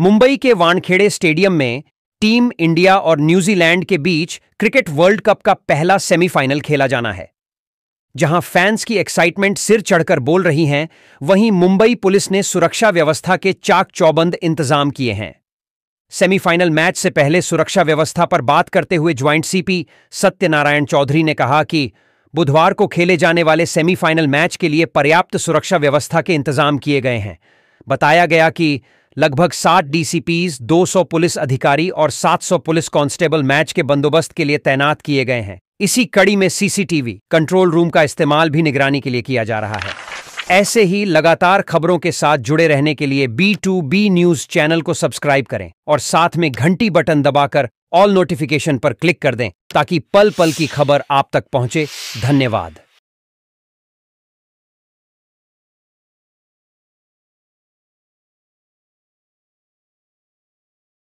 मुंबई के वानखेड़े स्टेडियम में team India और न्यूजीलैंड के बीच क्रिकेट वर्ल्ड कप का पहला सेमीफाइनल खेला जाना है जहां फैंस की एक्साइटमेंट सिर चढ़कर बोल रही हैं वहीं मुंबई पुलिस ने सुरक्षा व्यवस्था के चाक चौबंद इंतजाम किए हैं सेमीफाइनल मैच से पहले सुरक्षा व्यवस्था पर बात करते हुए ज्वाइंट सीपी सत्यनारायण चौधरी ने कहा कि बुधवार को खेले जाने वाले सेमीफाइनल मैच के लिए पर्याप्त सुरक्षा व्यवस्था के इंतजाम किए गए हैं बताया गया कि लगभग 60 डीसीपीज 200 पुलिस अधिकारी और 700 पुलिस कांस्टेबल मैच के बंदोबस्त के लिए तैनात किए गए हैं इसी कड़ी में सीसीटीवी कंट्रोल रूम का इस्तेमाल भी निगरानी के लिए किया जा रहा है ऐसे ही लगातार खबरों के साथ जुड़े रहने के लिए B two B news channel को सब्सक्राइब करें और साथ में घंटी बटन दबाकर ऑल नोटिफिकेशन पर क्लिक कर दें ताकि पल पल की खबर आप तक पहुंचे धन्यवाद